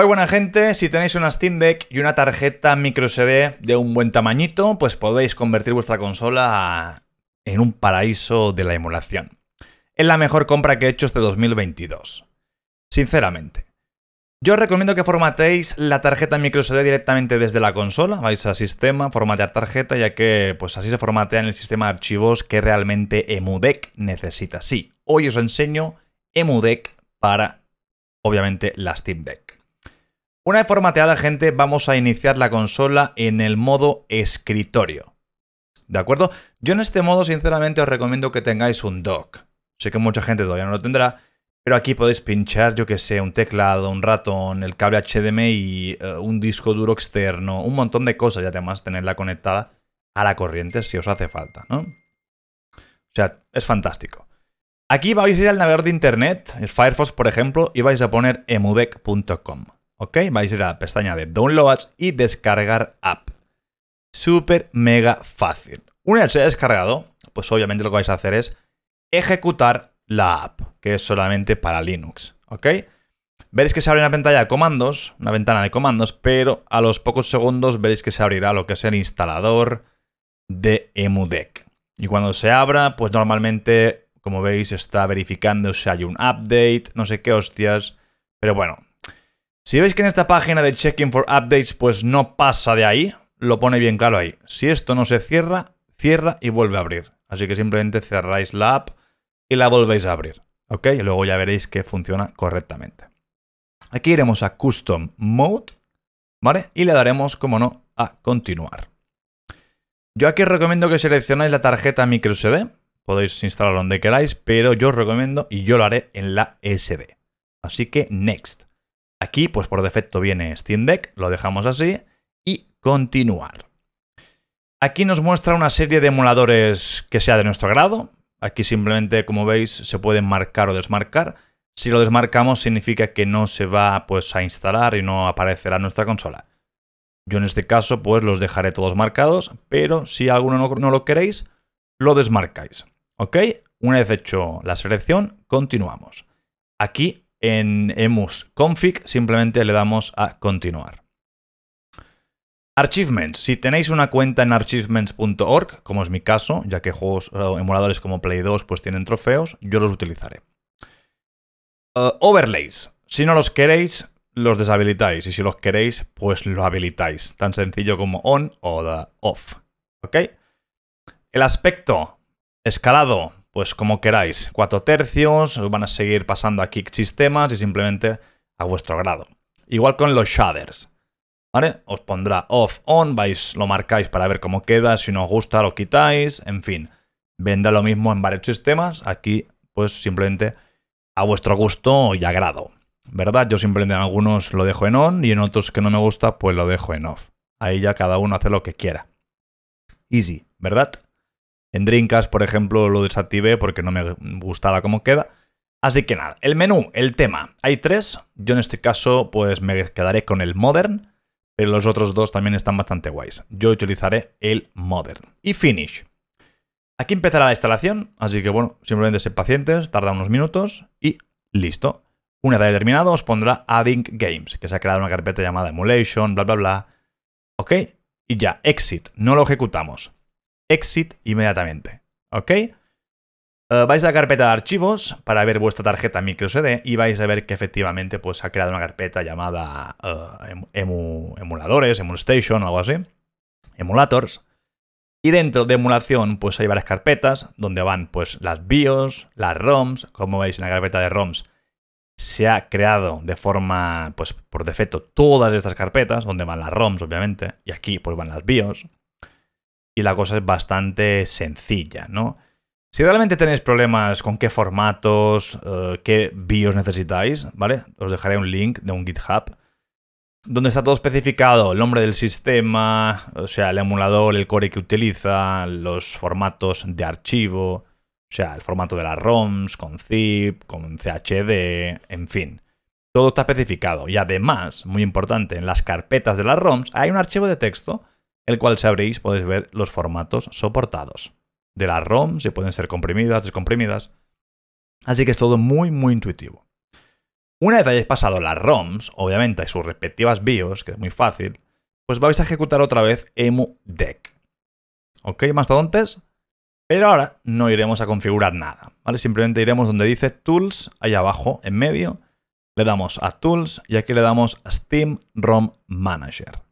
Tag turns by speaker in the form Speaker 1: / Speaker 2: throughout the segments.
Speaker 1: Hoy, buena gente, si tenéis una Steam Deck y una tarjeta microSD de un buen tamañito, pues podéis convertir vuestra consola en un paraíso de la emulación. Es la mejor compra que he hecho este 2022. Sinceramente. Yo os recomiendo que formateéis la tarjeta micro directamente desde la consola. Vais a sistema, formatear tarjeta, ya que pues así se formatea en el sistema de archivos que realmente EmuDeck necesita. Sí, hoy os enseño EmuDeck para, obviamente, la Steam Deck. Una vez formateada, gente, vamos a iniciar la consola en el modo escritorio. ¿De acuerdo? Yo en este modo, sinceramente, os recomiendo que tengáis un dock. Sé que mucha gente todavía no lo tendrá, pero aquí podéis pinchar, yo que sé, un teclado, un ratón, el cable HDMI, eh, un disco duro externo, un montón de cosas y además tenerla conectada a la corriente si os hace falta, ¿no? O sea, es fantástico. Aquí vais a ir al navegador de internet, el Firefox por ejemplo, y vais a poner emudec.com. ¿Ok? Vais a ir a la pestaña de Downloads y descargar app. Súper mega fácil. Una vez se haya descargado, pues obviamente lo que vais a hacer es ejecutar la app, que es solamente para Linux. ¿Ok? Veréis que se abre una pantalla de comandos, una ventana de comandos, pero a los pocos segundos veréis que se abrirá lo que es el instalador de EmuDeck. Y cuando se abra, pues normalmente, como veis, está verificando si hay un update, no sé qué hostias. Pero bueno, si veis que en esta página de Checking for Updates pues no pasa de ahí, lo pone bien claro ahí. Si esto no se cierra, cierra y vuelve a abrir. Así que simplemente cerráis la app y la volvéis a abrir. ¿Ok? luego ya veréis que funciona correctamente. Aquí iremos a Custom Mode, ¿vale? Y le daremos, como no, a continuar. Yo aquí recomiendo que seleccionéis la tarjeta microSD. Podéis instalarla donde queráis, pero yo os recomiendo y yo lo haré en la SD. Así que Next. Aquí, pues por defecto viene Steam Deck, lo dejamos así, y continuar. Aquí nos muestra una serie de emuladores que sea de nuestro agrado. Aquí simplemente, como veis, se pueden marcar o desmarcar. Si lo desmarcamos significa que no se va pues, a instalar y no aparecerá nuestra consola. Yo en este caso pues los dejaré todos marcados, pero si alguno no, no lo queréis, lo desmarcáis. ¿Ok? Una vez hecho la selección, continuamos. Aquí en emus config simplemente le damos a continuar. Archivements. Si tenéis una cuenta en archivements.org, como es mi caso, ya que juegos eh, emuladores como Play 2 pues tienen trofeos, yo los utilizaré. Eh, overlays. Si no los queréis, los deshabilitáis. Y si los queréis, pues lo habilitáis. Tan sencillo como on o off. ¿Ok? El aspecto. Escalado pues como queráis, cuatro tercios, os van a seguir pasando aquí sistemas y simplemente a vuestro grado. Igual con los shaders, ¿vale? Os pondrá off, on, vais, lo marcáis para ver cómo queda, si no os gusta lo quitáis, en fin. venda lo mismo en varios sistemas, aquí pues simplemente a vuestro gusto y agrado, ¿verdad? Yo simplemente en algunos lo dejo en on y en otros que no me gusta pues lo dejo en off. Ahí ya cada uno hace lo que quiera. Easy, ¿verdad? En Dreamcast, por ejemplo, lo desactivé porque no me gustaba cómo queda. Así que nada, el menú, el tema, hay tres. Yo en este caso pues me quedaré con el Modern, pero los otros dos también están bastante guays. Yo utilizaré el Modern. Y Finish. Aquí empezará la instalación, así que bueno, simplemente sed pacientes, tarda unos minutos y listo. Una edad determinada os pondrá Adding Games, que se ha creado una carpeta llamada Emulation, bla, bla, bla. ¿Ok? Y ya, Exit, no lo ejecutamos exit inmediatamente. ¿Ok? Eh, vais a la carpeta de archivos para ver vuestra tarjeta microSD y vais a ver que efectivamente pues, ha creado una carpeta llamada eh, emuladores, emulstation o algo así, emulators. Y dentro de emulación pues hay varias carpetas donde van pues las BIOS, las ROMs, como veis en la carpeta de ROMs se ha creado de forma pues por defecto todas estas carpetas donde van las ROMs obviamente y aquí pues van las BIOS la cosa es bastante sencilla, ¿no? Si realmente tenéis problemas con qué formatos, eh, qué bios necesitáis, ¿vale? Os dejaré un link de un GitHub donde está todo especificado, el nombre del sistema, o sea, el emulador, el core que utiliza, los formatos de archivo, o sea, el formato de las ROMs, con zip, con CHD, en fin. Todo está especificado y además, muy importante, en las carpetas de las ROMs hay un archivo de texto el cual sabréis, podéis ver los formatos soportados de las ROMs si pueden ser comprimidas, descomprimidas. Así que es todo muy, muy intuitivo. Una vez hayáis pasado las ROMs, obviamente, hay sus respectivas BIOS, que es muy fácil, pues vais a ejecutar otra vez emu deck. ¿Ok, mastodontes? Pero ahora no iremos a configurar nada, ¿vale? Simplemente iremos donde dice Tools, ahí abajo, en medio, le damos a Tools y aquí le damos Steam ROM Manager.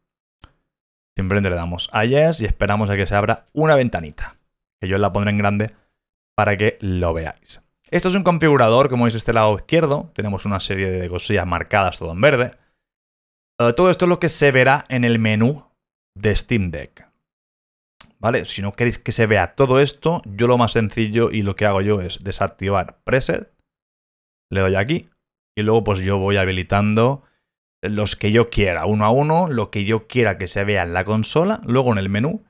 Speaker 1: Simplemente le damos a yes y esperamos a que se abra una ventanita, que yo la pondré en grande para que lo veáis. Esto es un configurador, como veis, este lado izquierdo. Tenemos una serie de cosillas marcadas todo en verde. Eh, todo esto es lo que se verá en el menú de Steam Deck. ¿Vale? Si no queréis que se vea todo esto, yo lo más sencillo y lo que hago yo es desactivar preset. Le doy aquí y luego pues yo voy habilitando los que yo quiera, uno a uno, lo que yo quiera que se vea en la consola, luego en el menú,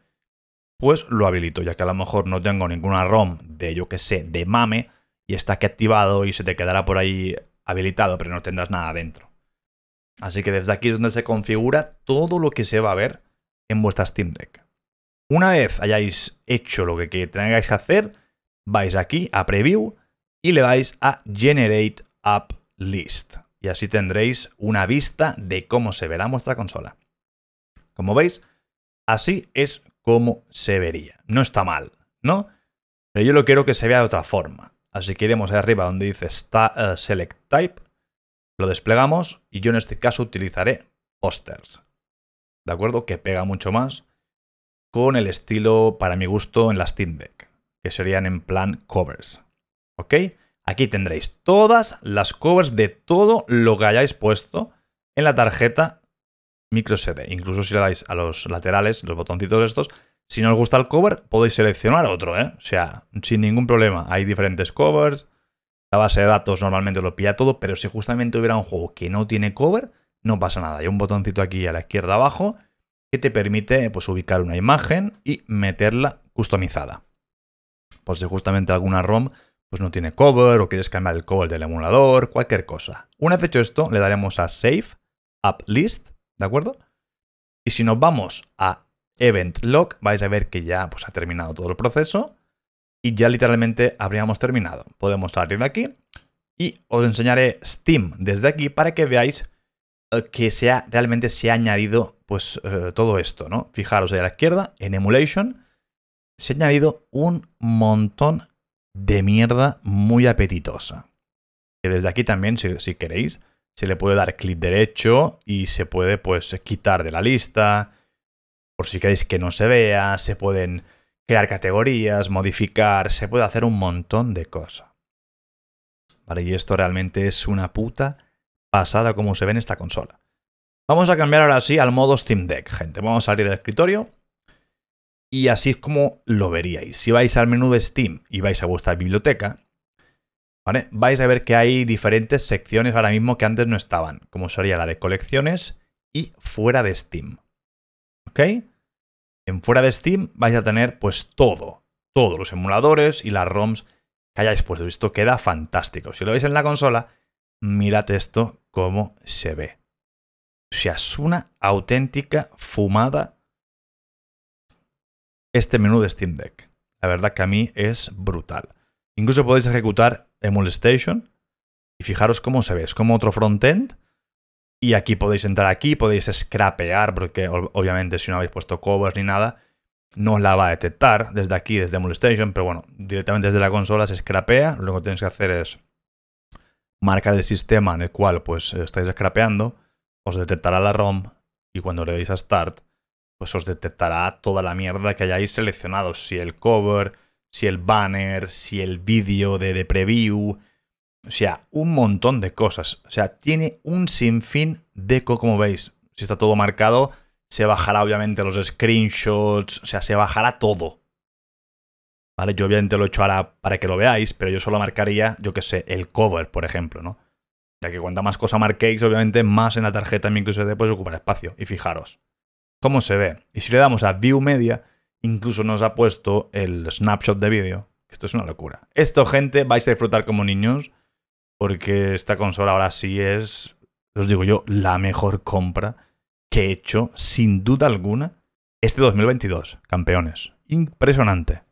Speaker 1: pues lo habilito, ya que a lo mejor no tengo ninguna ROM de, yo que sé, de mame, y está aquí activado y se te quedará por ahí habilitado, pero no tendrás nada dentro. Así que desde aquí es donde se configura todo lo que se va a ver en vuestra Steam Deck. Una vez hayáis hecho lo que tengáis que hacer, vais aquí a Preview y le vais a Generate App List y así tendréis una vista de cómo se verá vuestra consola. Como veis, así es como se vería. No está mal, ¿no? Pero yo lo quiero que se vea de otra forma. Así que iremos ahí arriba donde dice eh, Select Type, lo desplegamos y yo en este caso utilizaré posters. ¿De acuerdo? Que pega mucho más con el estilo, para mi gusto, en las Steam Deck, que serían en plan covers. ¿Ok? Aquí tendréis todas las covers de todo lo que hayáis puesto en la tarjeta micro Incluso si le dais a los laterales, los botoncitos estos, si no os gusta el cover, podéis seleccionar otro, ¿eh? O sea, sin ningún problema. Hay diferentes covers. La base de datos normalmente lo pilla todo, pero si justamente hubiera un juego que no tiene cover, no pasa nada. Hay un botoncito aquí a la izquierda abajo que te permite pues, ubicar una imagen y meterla customizada. Por si justamente alguna ROM pues no tiene cover o quieres cambiar el cover del emulador, cualquier cosa. Una vez hecho esto, le daremos a Save, App List, ¿de acuerdo? Y si nos vamos a Event Log, vais a ver que ya pues, ha terminado todo el proceso y ya literalmente habríamos terminado. Podemos salir de aquí y os enseñaré Steam desde aquí para que veáis eh, que se realmente se ha añadido pues eh, todo esto, ¿no? Fijaros ahí a la izquierda, en Emulation, se ha añadido un montón de mierda muy apetitosa. Que desde aquí también, si, queréis, se le puede dar clic derecho y se puede pues quitar de la lista. Por si queréis que no se vea, se pueden crear categorías, modificar, se puede hacer un montón de cosas. Vale, y esto realmente es una puta pasada como se ve en esta consola. Vamos a cambiar ahora sí al modo Steam Deck, gente. Vamos a salir del escritorio y así es como lo veríais. Si vais al menú de Steam y vais a vuestra biblioteca, ¿vale? vais a ver que hay diferentes secciones ahora mismo que antes no estaban, como sería la de colecciones y fuera de Steam. ¿Ok? En fuera de Steam vais a tener pues todo, todos los emuladores y las ROMs que hayáis puesto. Esto queda fantástico. Si lo veis en la consola, mirad esto cómo se ve. O sea, es una auténtica fumada este menú de Steam Deck. La verdad que a mí es brutal. Incluso podéis ejecutar el y fijaros cómo se ve. Es como otro frontend. Y aquí podéis entrar aquí, podéis scrapear, porque obviamente si no habéis puesto covers ni nada, no os la va a detectar desde aquí, desde Emulstation. pero bueno, directamente desde la consola se scrapea. Lo que tenéis que hacer es marcar el sistema en el cual pues estáis scrapeando, os detectará la ROM y cuando le deis a Start pues os detectará toda la mierda que hayáis seleccionado. Si el cover, si el banner, si el vídeo de, de preview. O sea, un montón de cosas. O sea, tiene un sinfín de eco como veis. Si está todo marcado, se bajará obviamente los screenshots, o sea, se bajará todo. ¿Vale? Yo obviamente lo he hecho ahora para que lo veáis, pero yo solo marcaría, yo qué sé, el cover, por ejemplo, ¿no? Ya que cuanta más cosa marquéis, obviamente más en la tarjeta en MicroSD pues ocupará espacio. Y fijaros, cómo se ve. Y si le damos a View Media, incluso nos ha puesto el snapshot de vídeo. Esto es una locura. Esto, gente, vais a disfrutar como niños, porque esta consola ahora sí es, os digo yo, la mejor compra que he hecho, sin duda alguna, este 2022, campeones. Impresionante.